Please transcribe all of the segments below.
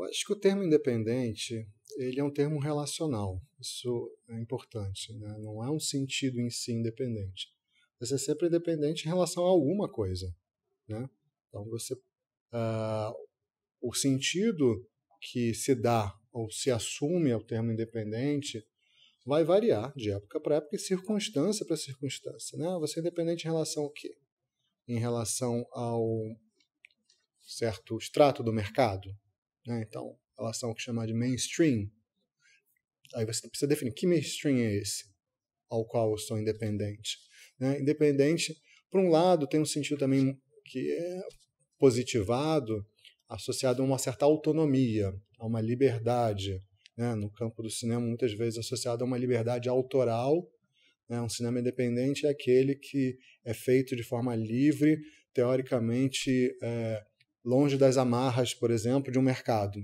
Eu acho que o termo independente ele é um termo relacional, isso é importante, né? não é um sentido em si independente. Você é sempre independente em relação a alguma coisa. Né? Então, você, uh, o sentido que se dá ou se assume ao termo independente vai variar de época para época e circunstância para circunstância. Né? Você é independente em relação ao quê? Em relação ao certo extrato do mercado? Né? Então, elas são o que chamar de mainstream. Aí você precisa definir que mainstream é esse ao qual eu sou independente. Né? Independente, por um lado, tem um sentido também que é positivado, associado a uma certa autonomia, a uma liberdade. Né? No campo do cinema, muitas vezes associado a uma liberdade autoral. Né? Um cinema independente é aquele que é feito de forma livre, teoricamente é, longe das amarras, por exemplo, de um mercado,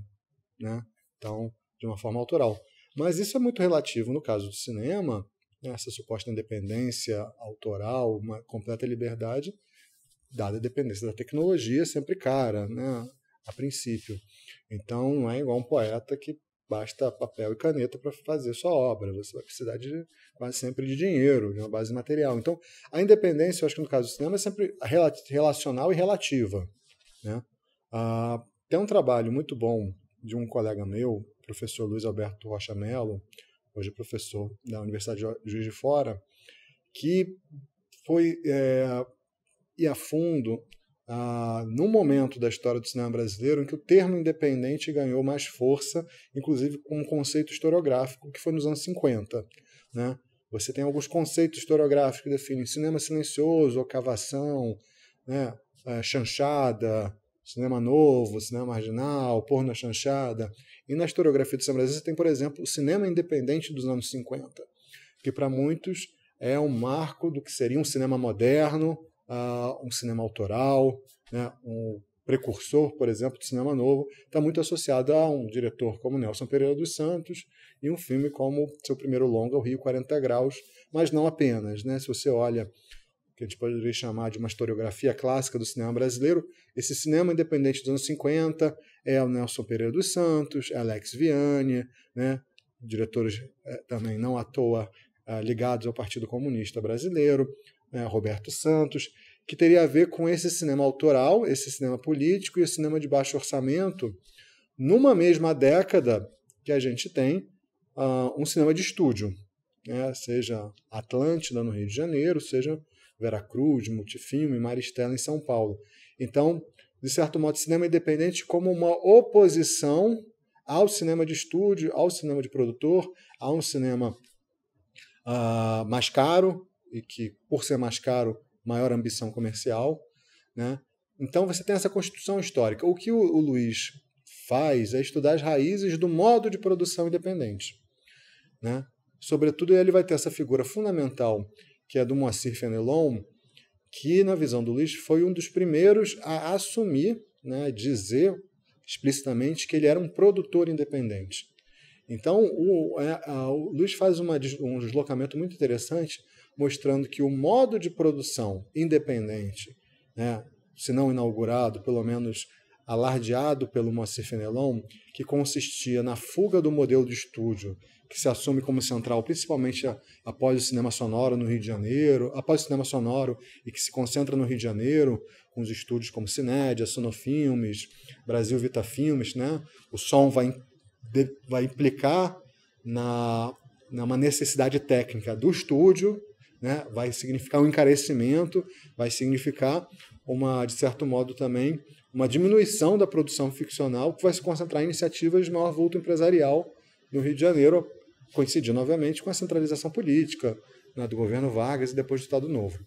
né? Então, de uma forma autoral. Mas isso é muito relativo no caso do cinema, né? essa suposta independência autoral, uma completa liberdade, dada a dependência da tecnologia, é sempre cara, né? A princípio. Então, não é igual um poeta que basta papel e caneta para fazer sua obra. Você vai precisar de quase sempre de dinheiro, de uma base material. Então, a independência, eu acho que no caso do cinema, é sempre relacional e relativa. Né? Ah, tem um trabalho muito bom de um colega meu, professor Luiz Alberto Rocha Mello, hoje professor da Universidade de Juiz de Fora, que foi é, ir a fundo ah, num momento da história do cinema brasileiro em que o termo independente ganhou mais força, inclusive com um conceito historiográfico que foi nos anos 50. Né? Você tem alguns conceitos historiográficos que definem cinema silencioso, ocavação, né? é, chanchada, cinema novo, cinema marginal, porno chanchada. E na historiografia do cinema brasileiro você tem, por exemplo, o cinema independente dos anos 50, que para muitos é um marco do que seria um cinema moderno, uh, um cinema autoral, né, um precursor, por exemplo, do cinema novo, está muito associado a um diretor como Nelson Pereira dos Santos e um filme como seu primeiro longa, O Rio 40 Graus, mas não apenas. Né? Se você olha que a gente poderia chamar de uma historiografia clássica do cinema brasileiro, esse cinema independente dos anos 50 é o Nelson Pereira dos Santos, é Alex Vianney, né, diretores é, também não à toa é, ligados ao Partido Comunista Brasileiro, né? Roberto Santos, que teria a ver com esse cinema autoral, esse cinema político e o cinema de baixo orçamento, numa mesma década que a gente tem uh, um cinema de estúdio, né, seja Atlântida, no Rio de Janeiro, seja Veracruz, Multifilme, Maristela em São Paulo. Então, de certo modo, cinema independente como uma oposição ao cinema de estúdio, ao cinema de produtor, a um cinema uh, mais caro e que, por ser mais caro, maior ambição comercial, né? Então você tem essa constituição histórica. O que o, o Luiz faz é estudar as raízes do modo de produção independente, né? Sobretudo ele vai ter essa figura fundamental que é do Moacir Fenelon, que, na visão do Luiz, foi um dos primeiros a assumir, né, dizer explicitamente que ele era um produtor independente. Então, o, é, a, o Luiz faz uma, um deslocamento muito interessante, mostrando que o modo de produção independente, né, se não inaugurado, pelo menos alardeado pelo Moacir Fenelon, que consistia na fuga do modelo de estúdio que se assume como central, principalmente após o cinema sonoro no Rio de Janeiro, após o cinema sonoro e que se concentra no Rio de Janeiro, com os estúdios como Cinédia, Sonofilmes, Brasil Vita Filmes, né? O som vai, vai implicar na, numa necessidade técnica do estúdio, né? Vai significar um encarecimento, vai significar uma, de certo modo também, uma diminuição da produção ficcional que vai se concentrar em iniciativas de maior vulto empresarial no Rio de Janeiro, coincidiu novamente com a centralização política né, do governo Vargas e depois do Estado Novo.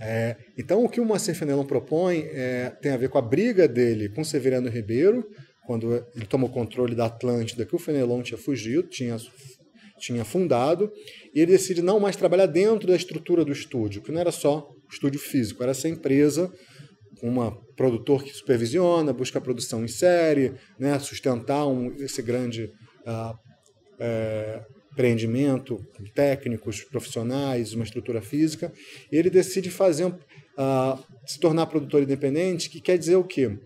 É, então, o que o Moacir Fenelon propõe é, tem a ver com a briga dele com Severiano Ribeiro, quando ele tomou controle da Atlântida, que o Fenelon tinha fugido, tinha, tinha fundado, e ele decide não mais trabalhar dentro da estrutura do estúdio, que não era só estúdio físico, era essa empresa uma produtor que supervisiona, busca a produção em série, né, sustentar um, esse grande uh, é, empreendimento, com técnicos, profissionais, uma estrutura física, ele decide fazer uh, se tornar produtor independente, que quer dizer o quê?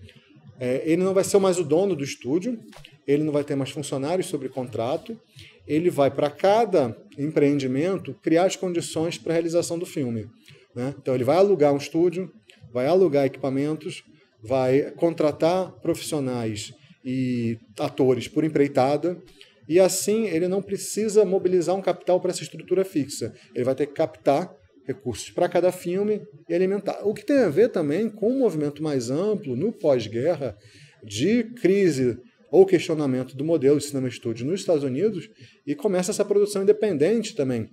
É, ele não vai ser mais o dono do estúdio, ele não vai ter mais funcionários sobre contrato, ele vai para cada empreendimento criar as condições para a realização do filme. Né? Então ele vai alugar um estúdio, vai alugar equipamentos, vai contratar profissionais e atores por empreitada, e assim ele não precisa mobilizar um capital para essa estrutura fixa. Ele vai ter que captar recursos para cada filme e alimentar. O que tem a ver também com um movimento mais amplo no pós-guerra de crise ou questionamento do modelo de cinema estúdio nos Estados Unidos e começa essa produção independente também,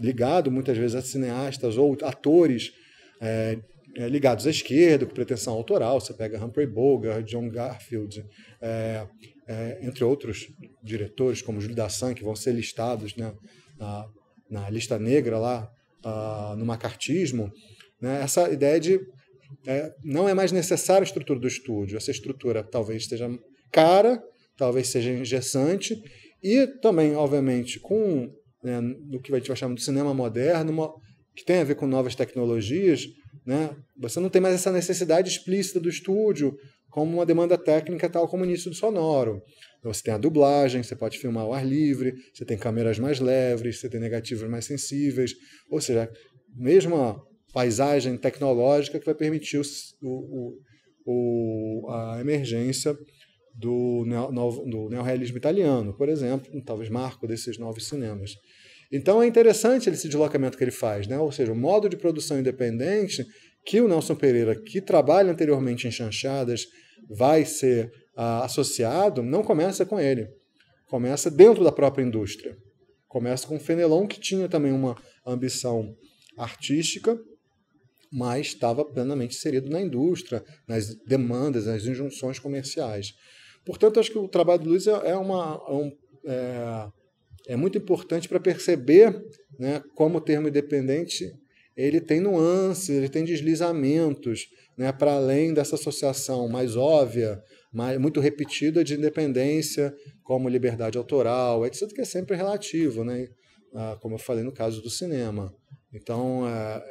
ligado muitas vezes a cineastas ou atores é, é ligados à esquerda, com pretensão autoral. Você pega Humphrey Bogart, John Garfield, é, é, entre outros diretores, como Júlio Dassan que vão ser listados né, na, na lista negra lá, uh, no macartismo, né, essa ideia de é, não é mais necessária a estrutura do estúdio. Essa estrutura talvez seja cara, talvez seja engessante, e também, obviamente, com né, no que a gente vai chamar de cinema moderno, uma, que tem a ver com novas tecnologias, né, você não tem mais essa necessidade explícita do estúdio, como uma demanda técnica, tal como o início do sonoro. Então, você tem a dublagem, você pode filmar ao ar livre, você tem câmeras mais leves, você tem negativos mais sensíveis, ou seja, mesmo a paisagem tecnológica que vai permitir o, o, o a emergência do, neo, do neorrealismo italiano, por exemplo, talvez marco desses novos cinemas. Então é interessante esse deslocamento que ele faz, né? ou seja, o modo de produção independente que o Nelson Pereira, que trabalha anteriormente em chanchadas, vai ser ah, associado, não começa com ele. Começa dentro da própria indústria. Começa com o Fenelon, que tinha também uma ambição artística, mas estava plenamente inserido na indústria, nas demandas, nas injunções comerciais. Portanto, acho que o trabalho do Luiz é, é uma, é, é, é muito importante para perceber né, como o termo independente ele tem nuances, ele tem deslizamentos, né, para além dessa associação mais óbvia, mais, muito repetida de independência, como liberdade autoral, etc., que é sempre relativo, né, como eu falei no caso do cinema. Então, é,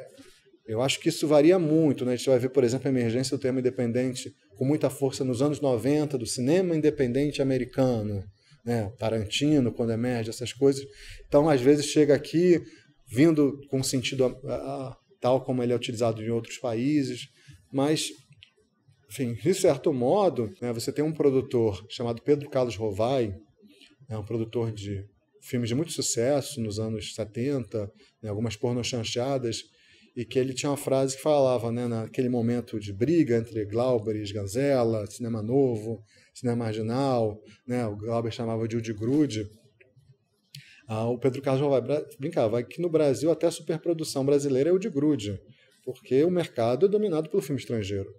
eu acho que isso varia muito. Né? A gente vai ver, por exemplo, a emergência do tema independente com muita força nos anos 90, do cinema independente americano. Né? Tarantino, quando emerge, essas coisas. Então, às vezes, chega aqui, vindo com sentido a, a, tal como ele é utilizado em outros países, mas enfim, de certo modo, né, você tem um produtor chamado Pedro Carlos Rovai, é um produtor de filmes de muito sucesso nos anos 70, né, algumas pornochanchadas, e que ele tinha uma frase que falava, né, naquele momento de briga entre Glauber e Sganzella, cinema novo, cinema marginal, né, o Glauber chamava de Udi Grude, ah, o Pedro Carlos vai brincar, vai que no Brasil até a superprodução brasileira é o de grude, porque o mercado é dominado pelo filme estrangeiro.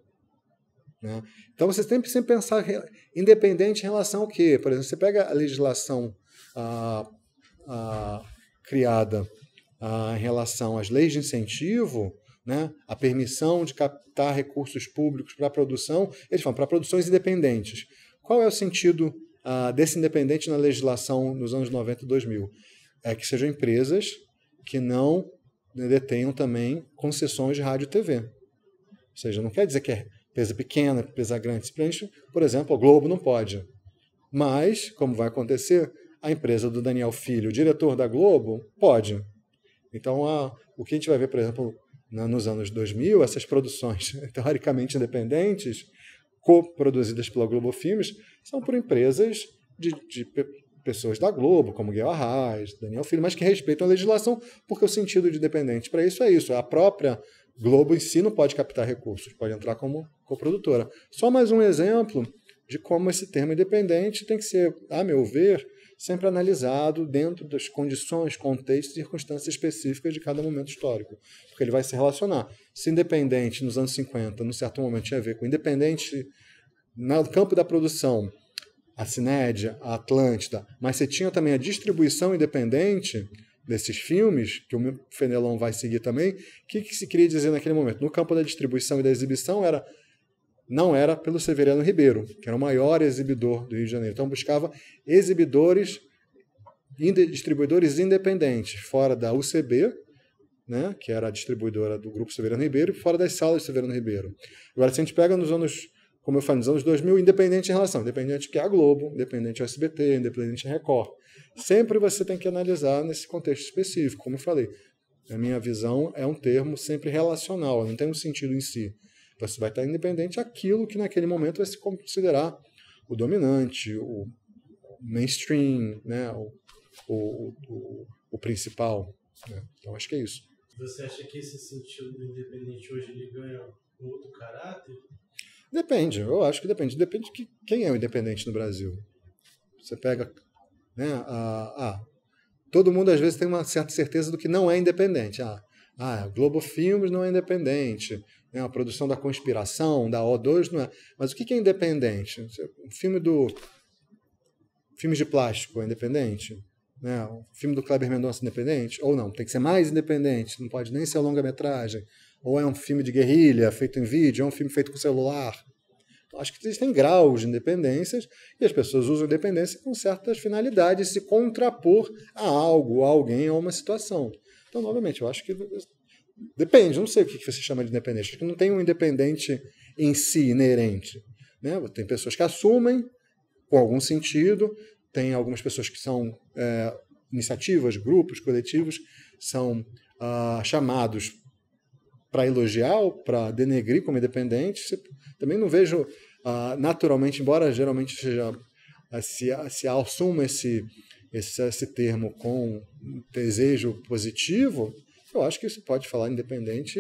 Né? Então você sempre sempre pensar independente em relação ao quê? Por exemplo, você pega a legislação ah, ah, criada em relação às leis de incentivo, né? a permissão de captar recursos públicos para a produção, eles falam para produções independentes. Qual é o sentido uh, desse independente na legislação nos anos 90 e 2000? É que sejam empresas que não né, detenham também concessões de rádio e TV. Ou seja, não quer dizer que é empresa pequena, empresa grande. por exemplo, a Globo não pode. Mas, como vai acontecer, a empresa do Daniel Filho, diretor da Globo, pode. Então, a, o que a gente vai ver, por exemplo, na, nos anos 2000, essas produções teoricamente independentes, coproduzidas pela Globo Filmes, são por empresas de, de pessoas da Globo, como Guilherme Arraes, Daniel Filho, mas que respeitam a legislação, porque o sentido de dependente para isso é isso. A própria Globo em si não pode captar recursos, pode entrar como coprodutora. Só mais um exemplo de como esse termo independente tem que ser, a meu ver, sempre analisado dentro das condições, contextos e circunstâncias específicas de cada momento histórico, porque ele vai se relacionar. Se independente nos anos 50, num certo momento tinha a ver com independente no campo da produção, a Cinédia, a Atlântida, mas você tinha também a distribuição independente desses filmes, que o Fenelon vai seguir também, o que, que se queria dizer naquele momento? No campo da distribuição e da exibição era não era pelo Severiano Ribeiro, que era o maior exibidor do Rio de Janeiro. Então buscava exibidores, distribuidores independentes, fora da UCB, né, que era a distribuidora do Grupo Severiano Ribeiro, e fora das salas de Severiano Ribeiro. Agora, se a gente pega nos anos, como eu falei, nos anos 2000, independente em relação, independente que é a Globo, independente do SBT, independente a Record. Sempre você tem que analisar nesse contexto específico, como eu falei. A minha visão é um termo sempre relacional, não tem um sentido em si você vai estar independente aquilo que naquele momento vai se considerar o dominante, o mainstream, né? o, o, o, o principal. Né? Então acho que é isso. Você acha que esse sentido do independente hoje ele ganha um outro caráter? Depende, eu acho que depende. Depende de quem é o independente no Brasil. Você pega. Né, a, a, todo mundo às vezes tem uma certa certeza do que não é independente. Ah, ah Globo Filmes não é independente né, a produção da conspiração, da O2, não é. Mas o que é independente? Um filme do. de plástico é independente? Né? O filme do Kleber Mendonça é independente? Ou não? Tem que ser mais independente, não pode nem ser longa-metragem. Ou é um filme de guerrilha feito em vídeo, ou é um filme feito com celular. Então, acho que existem graus de independências e as pessoas usam independência com certas finalidades, se contrapor a algo, a alguém, a uma situação. Então, novamente, eu acho que Depende, não sei o que você chama de independente. Acho que não tem um independente em si inerente. Né? Tem pessoas que assumem, com algum sentido, tem algumas pessoas que são é, iniciativas, grupos, coletivos, são ah, chamados para elogiar ou para denegrir como independente. Também não vejo ah, naturalmente, embora geralmente seja ah, se, se assuma esse, esse, esse termo com desejo positivo, eu acho que isso pode falar independente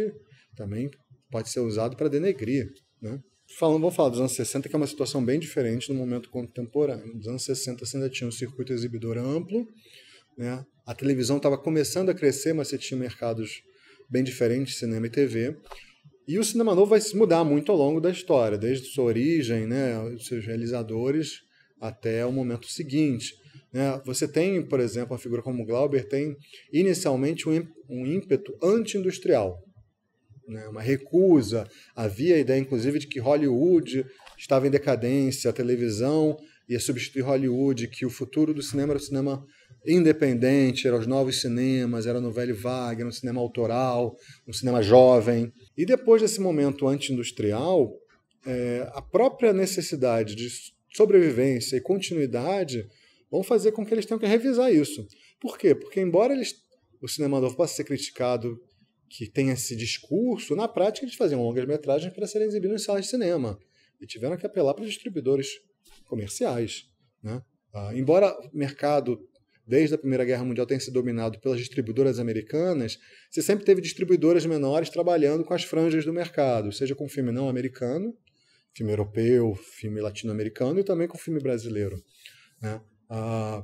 também pode ser usado para denegrir, né? Falando, vou falar dos anos 60, que é uma situação bem diferente no momento contemporâneo. Nos anos 60 você ainda tinha um circuito exibidor amplo, né? A televisão estava começando a crescer, mas você tinha mercados bem diferentes, cinema e TV. E o cinema novo vai se mudar muito ao longo da história, desde sua origem, né, os seus realizadores, até o momento seguinte. Né? Você tem, por exemplo, a figura como Glauber tem inicialmente um, um ímpeto anti-industrial, né? uma recusa. Havia a ideia, inclusive, de que Hollywood estava em decadência, a televisão ia substituir Hollywood, que o futuro do cinema era o cinema independente, eram os novos cinemas, era no velho vague, era um cinema autoral, um cinema jovem. E depois desse momento anti-industrial, é, a própria necessidade de sobrevivência e continuidade vão fazer com que eles tenham que revisar isso. Por quê? Porque, embora eles, o cinema novo possa ser criticado, que tenha esse discurso, na prática eles faziam longas metragens para serem exibidas em salas de cinema. E tiveram que apelar para distribuidores comerciais. Né? Ah, embora o mercado, desde a Primeira Guerra Mundial, tenha sido dominado pelas distribuidoras americanas, você sempre teve distribuidoras menores trabalhando com as franjas do mercado, seja com filme não americano, filme europeu, filme latino-americano e também com filme brasileiro. Né? Uh,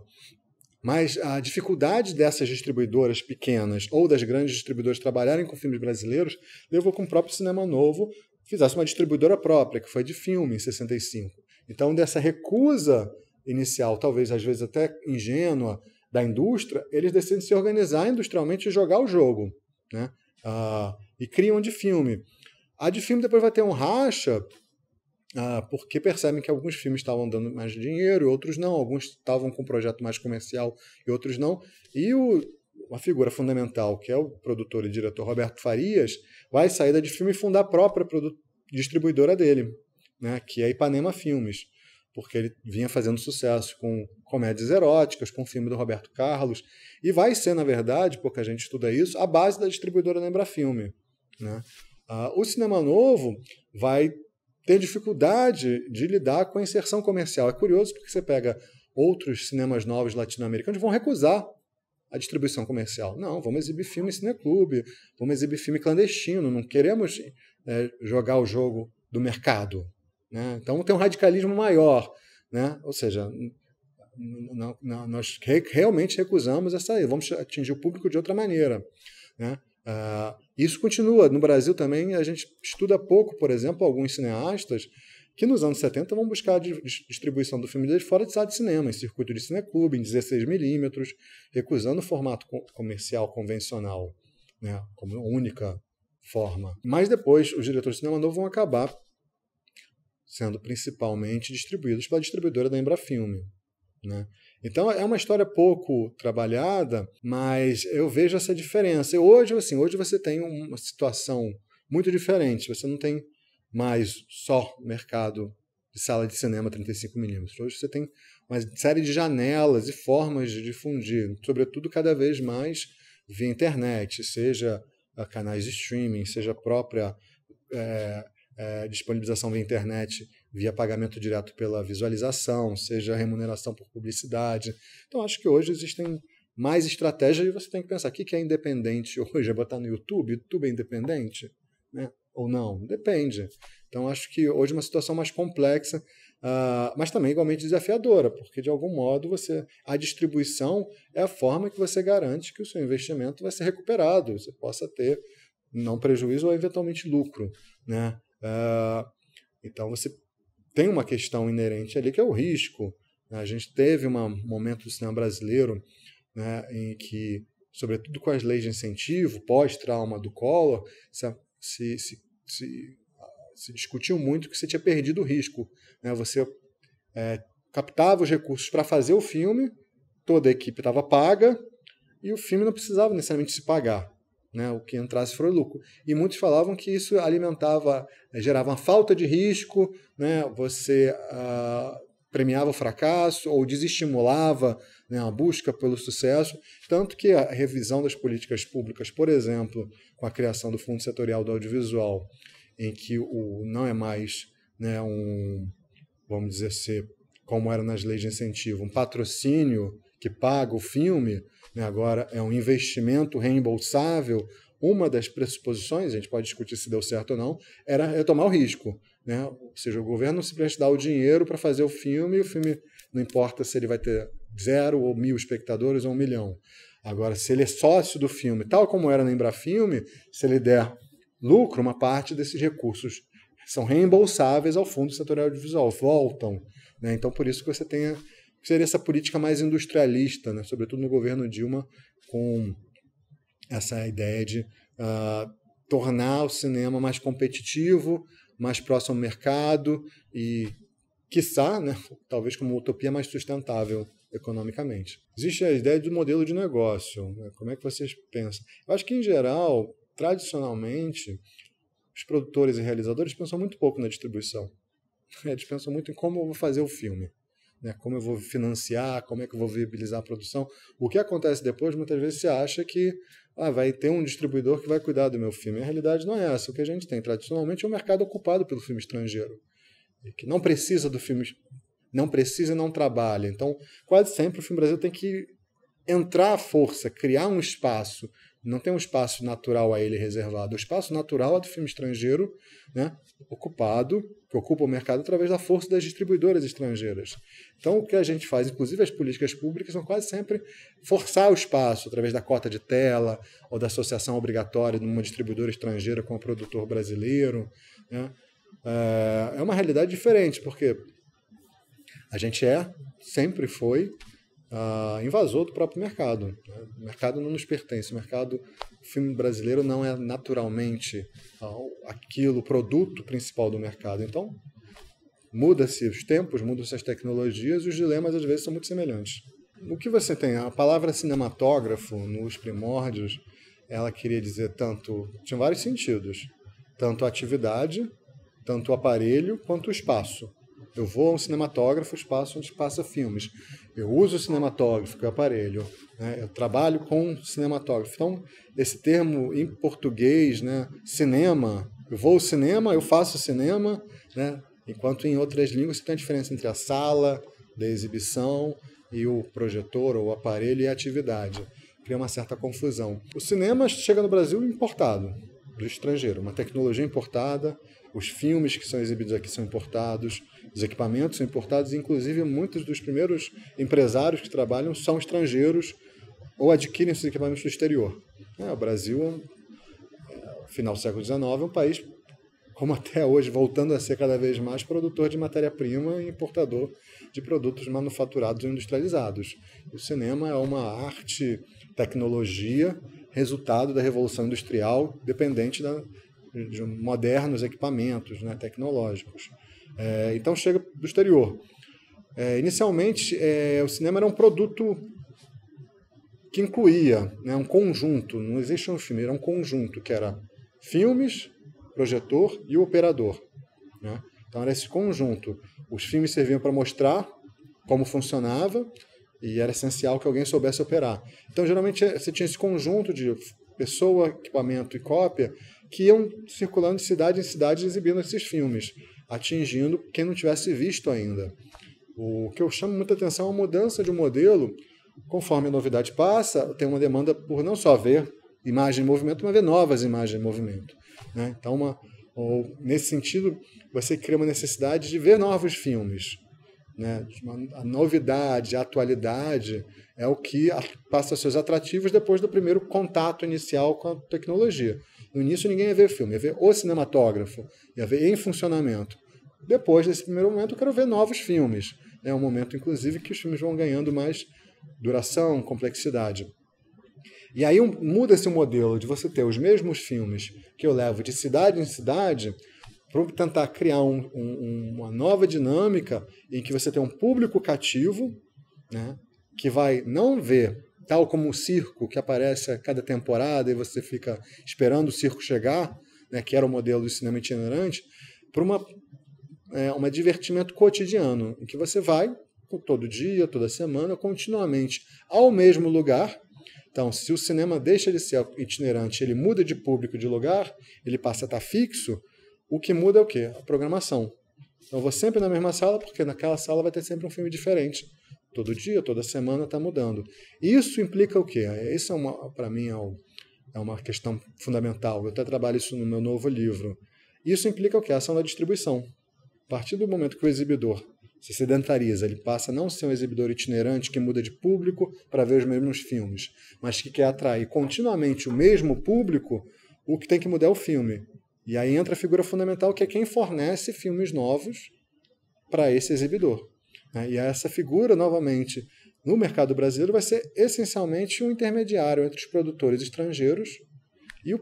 mas a dificuldade dessas distribuidoras pequenas ou das grandes distribuidoras trabalharem com filmes brasileiros levou com o próprio Cinema Novo fizesse uma distribuidora própria, que foi de filme em 65. Então, dessa recusa inicial, talvez às vezes até ingênua, da indústria, eles decidem se organizar industrialmente e jogar o jogo. Né? Uh, e criam de filme. A de filme depois vai ter um racha ah, porque percebem que alguns filmes estavam dando mais dinheiro, outros não, alguns estavam com um projeto mais comercial e outros não. E o, uma figura fundamental, que é o produtor e diretor Roberto Farias, vai sair da de filme e fundar a própria distribuidora dele, né, que é a Ipanema Filmes, porque ele vinha fazendo sucesso com comédias eróticas, com o filme do Roberto Carlos, e vai ser, na verdade, pouca gente estuda isso, a base da distribuidora Lembra Filme. Né? Ah, o Cinema Novo vai ter dificuldade de lidar com a inserção comercial. É curioso porque você pega outros cinemas novos latino-americanos vão recusar a distribuição comercial. Não, vamos exibir filme em cineclube, vamos exibir filme clandestino, não queremos é, jogar o jogo do mercado. Né? Então tem um radicalismo maior. Né? Ou seja, nós realmente recusamos essa. Vamos atingir o público de outra maneira. Né? Uh, isso continua. No Brasil também a gente estuda pouco, por exemplo, alguns cineastas que nos anos 70 vão buscar a distribuição do filme deles fora de sala de cinema, em circuito de cineclube, em 16mm, recusando o formato comercial convencional né, como única forma. Mas depois os diretores de cinema novo vão acabar sendo principalmente distribuídos pela distribuidora da Embrafilme. Né? Então é uma história pouco trabalhada, mas eu vejo essa diferença. hoje, assim, hoje você tem uma situação muito diferente. Você não tem mais só mercado de sala de cinema 35mm. Hoje você tem uma série de janelas e formas de difundir, sobretudo cada vez mais via internet, seja ah, canais de streaming, seja a própria é, é, disponibilização via internet via pagamento direto pela visualização, seja remuneração por publicidade. Então, acho que hoje existem mais estratégias e você tem que pensar: o que é independente hoje? É botar no YouTube? YouTube é independente? Né? Ou não? Depende. Então, acho que hoje é uma situação mais complexa, uh, mas também igualmente desafiadora, porque de algum modo você a distribuição é a forma que você garante que o seu investimento vai ser recuperado, você possa ter não prejuízo ou eventualmente lucro. Né? Uh, então, você tem uma questão inerente ali que é o risco. Né? A gente teve um momento do cinema brasileiro né, em que, sobretudo com as leis de incentivo, pós-trauma do Collor, se, se, se, se, discutiu muito que você tinha perdido o risco. Né? Você é, captava os recursos para fazer o filme, toda a equipe estava paga e o filme não precisava necessariamente se pagar. Né, o que entrasse foi lucro. E muitos falavam que isso alimentava, eh, gerava uma falta de risco, né, você ah, premiava o fracasso ou desestimulava né, a busca pelo sucesso. Tanto que a revisão das políticas públicas, por exemplo, com a criação do Fundo Setorial do Audiovisual, em que o não é mais né, um, vamos dizer assim, como era nas leis de incentivo, um patrocínio que paga o filme, né, agora é um investimento reembolsável, uma das pressuposições, a gente pode discutir se deu certo ou não, era tomar o risco. Né? Ou seja, o governo simplesmente dá o dinheiro para fazer o filme e o filme não importa se ele vai ter zero ou mil espectadores ou um milhão. Agora, se ele é sócio do filme, tal como era no Embrafilme, se ele der lucro, uma parte desses recursos são reembolsáveis ao Fundo Setorial Audiovisual, voltam. Né? Então, por isso que você tem que seria essa política mais industrialista, né? sobretudo no governo Dilma, com essa ideia de uh, tornar o cinema mais competitivo, mais próximo ao mercado e, quiçá, né, talvez como utopia mais sustentável economicamente. Existe a ideia do modelo de negócio. Né? Como é que vocês pensam? Eu acho que, em geral, tradicionalmente, os produtores e realizadores pensam muito pouco na distribuição. Eles pensam muito em como eu vou fazer o filme. Né? Como eu vou financiar, como é que eu vou viabilizar a produção. O que acontece depois, muitas vezes você acha que ah, vai ter um distribuidor que vai cuidar do meu filme. A realidade não é essa. O que a gente tem tradicionalmente é um mercado ocupado pelo filme estrangeiro, que não precisa do filme, não precisa e não trabalha. Então, quase sempre o filme brasileiro tem que entrar à força, criar um espaço, não tem um espaço natural a ele reservado. O espaço natural é do filme estrangeiro, né, ocupado, que ocupa o mercado através da força das distribuidoras estrangeiras. Então, o que a gente faz, inclusive as políticas públicas, são quase sempre forçar o espaço através da cota de tela ou da associação obrigatória de uma distribuidora estrangeira com o um produtor brasileiro. Né. É, é uma realidade diferente, porque a gente é, sempre foi, uh, ah, invasor do próprio mercado. Né? O mercado não nos pertence. O mercado, o filme brasileiro não é naturalmente uh, aquilo, o produto principal do mercado. Então, muda-se os tempos, mudam-se as tecnologias e os dilemas às vezes são muito semelhantes. O que você tem? A palavra cinematógrafo, nos primórdios, ela queria dizer tanto. tinha vários sentidos. Tanto a atividade, tanto o aparelho, quanto o espaço. Eu vou a um cinematógrafo, espaço onde passa filmes. Eu uso o cinematógrafo, que é o aparelho. Né? Eu trabalho com cinematógrafo. Então, esse termo em português, né? cinema, eu vou ao cinema, eu faço cinema, né? enquanto em outras línguas tem a diferença entre a sala da exibição e o projetor ou o aparelho e a atividade. Cria uma certa confusão. O cinema chega no Brasil importado, do estrangeiro, uma tecnologia importada, os filmes que são exibidos aqui são importados, os equipamentos são importados, inclusive muitos dos primeiros empresários que trabalham são estrangeiros ou adquirem esses equipamentos do exterior. É, o Brasil, é, final do século XIX, é um país, como até hoje, voltando a ser cada vez mais produtor de matéria-prima e importador de produtos manufaturados e industrializados. O cinema é uma arte, tecnologia, resultado da Revolução Industrial, dependente da, de modernos equipamentos né, tecnológicos. É, então chega do exterior. É, inicialmente, é, o cinema era um produto que incluía né, um conjunto, não existe um filme, era um conjunto que era filmes, projetor e operador. Né? Então era esse conjunto. Os filmes serviam para mostrar como funcionava e era essencial que alguém soubesse operar. Então geralmente é, você tinha esse conjunto de pessoa, equipamento e cópia que iam circulando de cidade em cidade exibindo esses filmes atingindo quem não tivesse visto ainda. O que eu chamo muita atenção é a mudança de um modelo. Conforme a novidade passa, tem uma demanda por não só ver imagem em movimento, mas ver novas imagens em movimento. Né? Então, uma, ou, nesse sentido, você cria uma necessidade de ver novos filmes. Né? A novidade, a atualidade é o que passa a ser atrativos depois do primeiro contato inicial com a tecnologia. No início ninguém ia ver filme, ia ver o cinematógrafo, ia ver em funcionamento. Depois desse primeiro momento, eu quero ver novos filmes. É um momento, inclusive, que os filmes vão ganhando mais duração, complexidade. E aí um, muda-se o modelo de você ter os mesmos filmes que eu levo de cidade em cidade para tentar criar um, um, uma nova dinâmica em que você tem um público cativo, né, que vai não ver tal como o circo que aparece a cada temporada e você fica esperando o circo chegar, né, que era o modelo do cinema itinerante, para uma é, um divertimento cotidiano, em que você vai todo dia, toda semana, continuamente ao mesmo lugar. Então, se o cinema deixa de ser itinerante, ele muda de público, de lugar, ele passa a estar tá fixo, o que muda é o quê? A programação. Então, eu vou sempre na mesma sala, porque naquela sala vai ter sempre um filme diferente Todo dia, toda semana está mudando. Isso implica o quê? Isso é uma, para mim, é, é uma questão fundamental. Eu até trabalho isso no meu novo livro. Isso implica o quê? A ação da distribuição. A partir do momento que o exibidor se sedentariza, ele passa a não ser um exibidor itinerante que muda de público para ver os mesmos filmes, mas que quer atrair continuamente o mesmo público, o que tem que mudar é o filme. E aí entra a figura fundamental que é quem fornece filmes novos para esse exibidor. Né? E essa figura, novamente, no mercado brasileiro, vai ser essencialmente um intermediário entre os produtores estrangeiros e o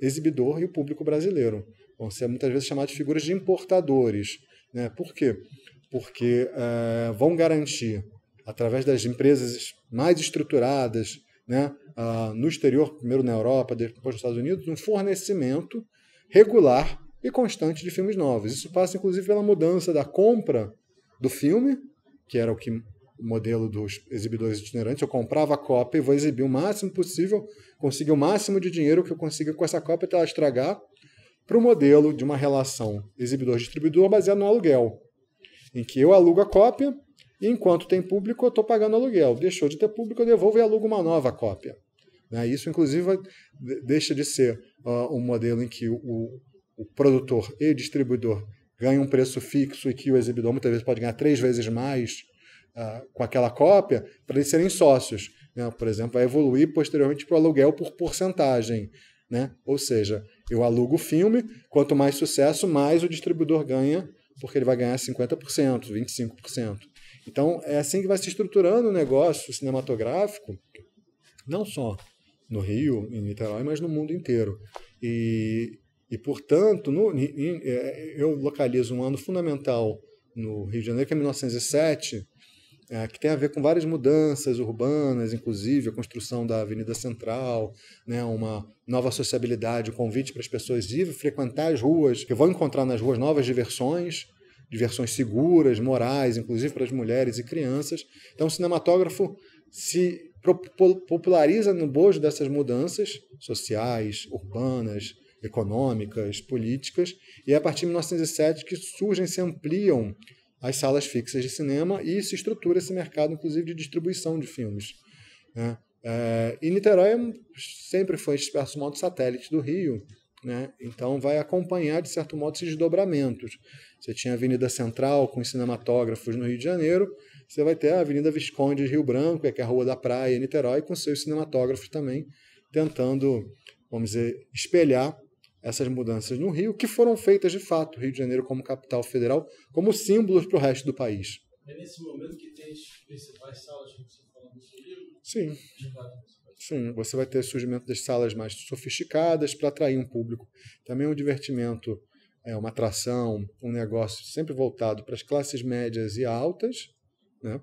exibidor e o público brasileiro. Vão ser é muitas vezes chamados de figuras de importadores. Né? Por quê? Porque é, vão garantir, através das empresas mais estruturadas, né, ah, no exterior, primeiro na Europa, depois nos Estados Unidos, um fornecimento regular e constante de filmes novos. Isso passa, inclusive, pela mudança da compra do filme, que era o que o modelo dos exibidores itinerantes, eu comprava a cópia e vou exibir o máximo possível, conseguir o máximo de dinheiro que eu consiga com essa cópia até ela estragar, para o modelo de uma relação exibidor-distribuidor baseado no aluguel, em que eu alugo a cópia e enquanto tem público eu estou pagando aluguel. Deixou de ter público, eu devolvo e alugo uma nova cópia. Né, isso, inclusive, deixa de ser ah, um modelo em que o, produtor e distribuidor ganha um preço fixo e que o exibidor muitas vezes pode ganhar três vezes mais uh, com aquela cópia, para eles serem sócios. Né? Por exemplo, vai evoluir posteriormente para o aluguel por porcentagem. Né? Ou seja, eu alugo o filme, quanto mais sucesso, mais o distribuidor ganha, porque ele vai ganhar 50%, 25%. Então, é assim que vai se estruturando o negócio cinematográfico, não só no Rio, em Niterói, mas no mundo inteiro. E e, portanto, no, em, é, eu localizo um ano fundamental no Rio de Janeiro, que é 1907, é, que tem a ver com várias mudanças urbanas, inclusive a construção da Avenida Central, né, uma nova sociabilidade, o um convite para as pessoas ir frequentar as ruas, que vão encontrar nas ruas novas diversões, diversões seguras, morais, inclusive para as mulheres e crianças. Então, o cinematógrafo se populariza no bojo dessas mudanças sociais, urbanas, econômicas, políticas, e é a partir de 1907 que surgem, se ampliam as salas fixas de cinema e se estrutura esse mercado, inclusive, de distribuição de filmes. Né? É, e Niterói é sempre foi, de certo modo, satélite do Rio, né? então vai acompanhar, de certo modo, esses desdobramentos. Você tinha a Avenida Central com os cinematógrafos no Rio de Janeiro, você vai ter a Avenida Visconde de Rio Branco, que é a Rua da Praia em Niterói, com seus cinematógrafos também, tentando, vamos dizer, espelhar essas mudanças no Rio, que foram feitas de fato, Rio de Janeiro como capital federal, como símbolos para o resto do país. É nesse momento que tem as principais salas que você falou no seu livro? Sim. Sim, você vai ter surgimento das salas mais sofisticadas para atrair um público. Também um divertimento, é uma atração, um negócio sempre voltado para as classes médias e altas. Né?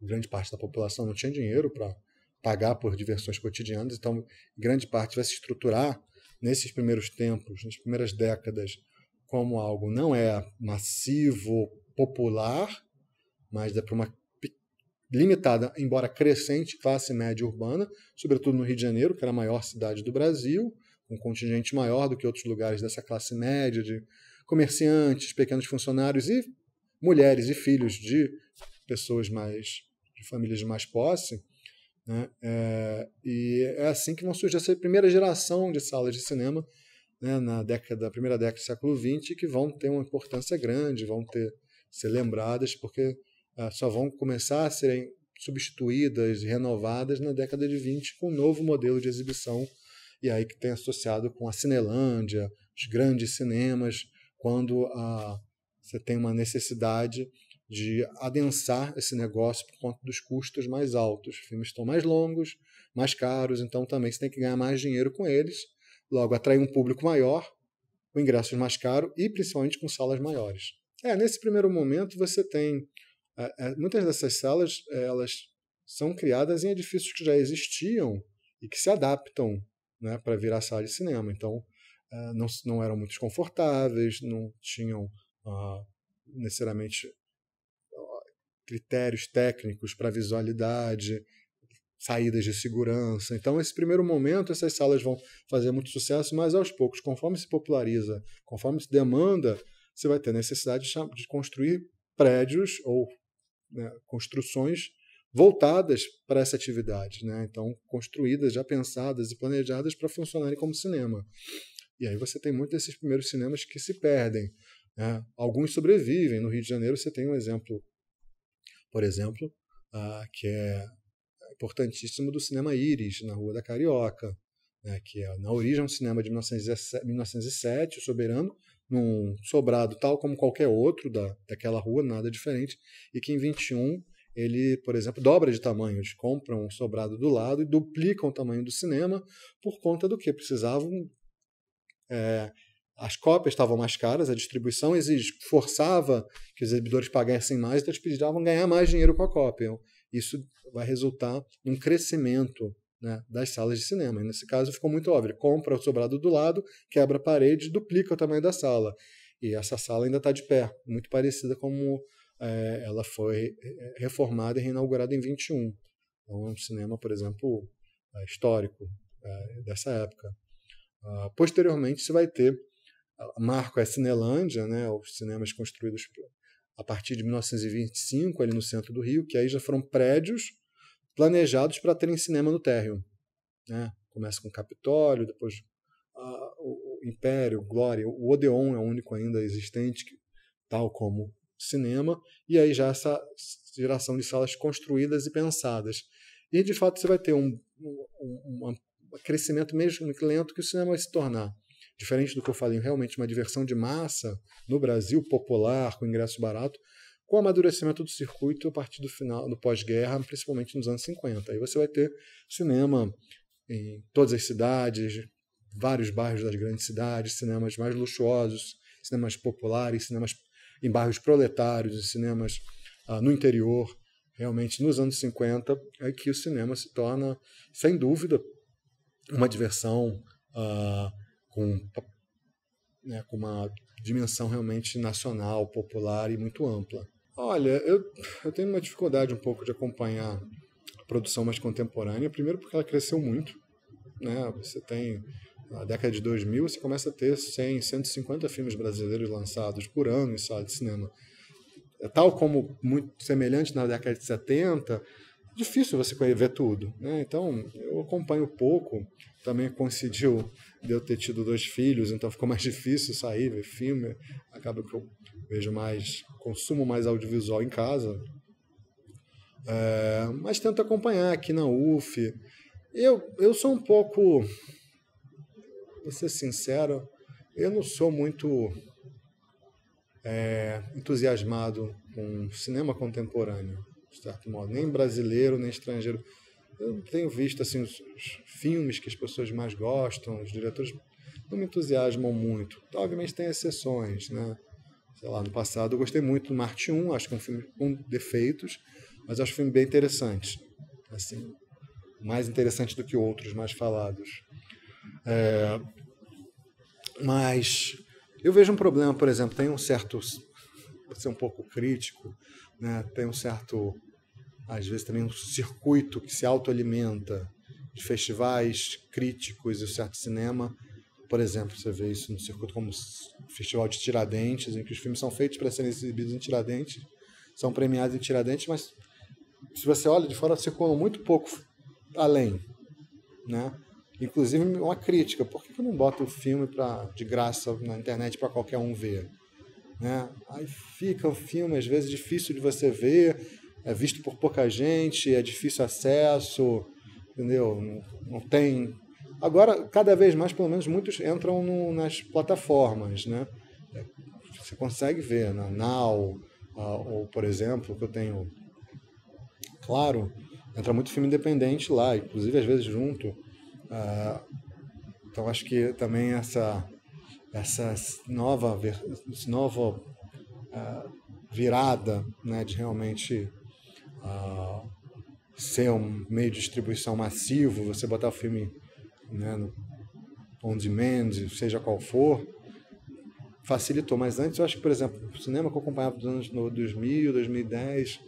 Grande parte da população não tinha dinheiro para pagar por diversões cotidianas, então grande parte vai se estruturar nesses primeiros tempos, nas primeiras décadas, como algo não é massivo, popular, mas é para uma limitada, embora crescente, classe média urbana, sobretudo no Rio de Janeiro, que era a maior cidade do Brasil, um contingente maior do que outros lugares dessa classe média, de comerciantes, pequenos funcionários e mulheres e filhos de pessoas mais de famílias de mais posse, né? É, e é assim que vão surgir essa primeira geração de salas de cinema né, na década, primeira década do século XX, que vão ter uma importância grande, vão ter ser lembradas, porque é, só vão começar a serem substituídas e renovadas na década de 20 com um novo modelo de exibição, e aí que tem associado com a Cinelândia, os grandes cinemas, quando ah, você tem uma necessidade de adensar esse negócio por conta dos custos mais altos. Os filmes estão mais longos, mais caros, então também você tem que ganhar mais dinheiro com eles, logo atrair um público maior, com ingressos mais caros e principalmente com salas maiores. É, nesse primeiro momento você tem é, é muitas dessas salas, é, elas são criadas em edifícios que já existiam e que se adaptam né, para virar sala de cinema. Então, é, não, não eram muito confortáveis, não tinham ah, necessariamente critérios técnicos para visualidade, saídas de segurança. Então, esse primeiro momento, essas salas vão fazer muito sucesso, mas aos poucos, conforme se populariza, conforme se demanda, você vai ter necessidade de construir prédios ou né, construções voltadas para essa atividade, né? Então, construídas, já pensadas e planejadas para funcionarem como cinema. E aí você tem muitos desses primeiros cinemas que se perdem. Né? Alguns sobrevivem. No Rio de Janeiro você tem um exemplo por exemplo, uh, que é importantíssimo do cinema Iris na Rua da Carioca, né, que é, na origem é um cinema de 1907, o Soberano, num sobrado tal como qualquer outro da, daquela rua, nada diferente, e que em 21 ele, por exemplo, dobra de tamanho, eles compram um sobrado do lado e duplicam o tamanho do cinema por conta do que precisavam é, as cópias estavam mais caras, a distribuição exige, forçava que os exibidores pagassem mais, então eles precisavam ganhar mais dinheiro com a cópia. Isso vai resultar num crescimento né, das salas de cinema. E nesse caso ficou muito óbvio: compra o sobrado do lado, quebra a parede, duplica o tamanho da sala. E essa sala ainda está de pé, muito parecida como é, ela foi é, reformada e reinaugurada em 21. Então é um cinema, por exemplo, é, histórico é, dessa época. Uh, posteriormente, você vai ter marco é Cinelândia, né, os cinemas construídos a partir de 1925 ali no centro do Rio, que aí já foram prédios planejados para terem cinema no térreo. Né? Começa com o Capitólio, depois a, o, o, Império, Glória, o Odeon é o único ainda existente, tal como cinema, e aí já essa geração de salas construídas e pensadas. E de fato você vai ter um, um, um, um crescimento mesmo lento que o cinema vai se tornar Diferente do que eu falei, realmente uma diversão de massa no Brasil, popular, com ingresso barato, com o amadurecimento do circuito a partir do final do pós-guerra, principalmente nos anos 50. Aí você vai ter cinema em todas as cidades, vários bairros das grandes cidades, cinemas mais luxuosos, cinemas populares, cinemas em bairros proletários, cinemas ah, no interior. Realmente, nos anos 50 é que o cinema se torna, sem dúvida, uma diversão ah, com, né, com uma dimensão realmente nacional, popular e muito ampla. Olha, eu, eu tenho uma dificuldade um pouco de acompanhar a produção mais contemporânea, primeiro porque ela cresceu muito. Né? Você tem, na década de 2000, você começa a ter 100, 150 filmes brasileiros lançados por ano em sala de cinema. É tal como muito semelhante na década de 70, difícil você ver tudo. Né? Então, eu acompanho pouco. Também coincidiu de eu ter tido dois filhos, então ficou mais difícil sair, ver filme. Acaba que eu vejo mais, consumo mais audiovisual em casa. É, mas tento acompanhar aqui na UF. Eu, eu sou um pouco. Vou ser sincero, eu não sou muito é, entusiasmado com cinema contemporâneo, de certo modo, nem brasileiro, nem estrangeiro eu tenho visto assim os, os, filmes que as pessoas mais gostam, os diretores não me entusiasmam muito. Então, obviamente tem exceções, né? Sei lá, no passado eu gostei muito do Marte 1, acho que é um filme com defeitos, mas acho um filme bem interessante, assim, mais interessante do que outros mais falados. É, mas eu vejo um problema, por exemplo, tem um certo, vou ser um pouco crítico, né? Tem um certo às vezes também um circuito que se autoalimenta de festivais críticos e certo cinema. Por exemplo, você vê isso no circuito como o Festival de Tiradentes, em que os filmes são feitos para serem exibidos em Tiradentes, são premiados em Tiradentes, mas se você olha de fora, circulam muito pouco além. Né? Inclusive, uma crítica: por que, que não boto o filme pra, de graça na internet para qualquer um ver? Né? Aí fica o filme, às vezes, difícil de você ver, é visto por pouca gente, é difícil acesso, entendeu? Não, não tem. Agora, cada vez mais, pelo menos, muitos entram no, nas plataformas, né? Você consegue ver na Now, ou por exemplo, que eu tenho. Claro, entra muito filme independente lá, inclusive às vezes junto. Ah, então acho que também essa essa nova essa nova ah, virada, né, de realmente uh, ser um meio de distribuição massivo, você botar o filme né, no on demand, seja qual for, facilitou. Mas antes, eu acho que, por exemplo, o cinema que eu acompanhava dos anos 2000, 2010,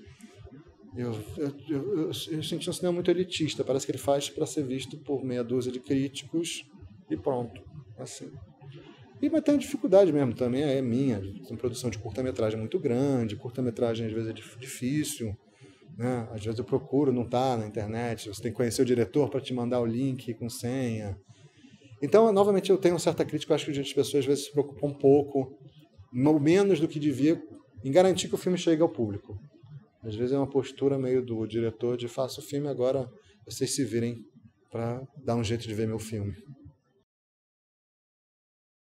eu, eu, eu, eu sentia um cinema muito elitista. Parece que ele faz para ser visto por meia dúzia de críticos e pronto. Assim. E mas tem uma dificuldade mesmo também, é minha. Tem produção de curta-metragem muito grande, curta-metragem às vezes é difícil. Né? Às vezes eu procuro, não está na internet, você tem que conhecer o diretor para te mandar o link com senha. Então, novamente, eu tenho uma certa crítica, eu acho que as pessoas às vezes se preocupam um pouco, menos do que devia, em garantir que o filme chegue ao público. Às vezes é uma postura meio do diretor de faço o filme agora, vocês se virem para dar um jeito de ver meu filme.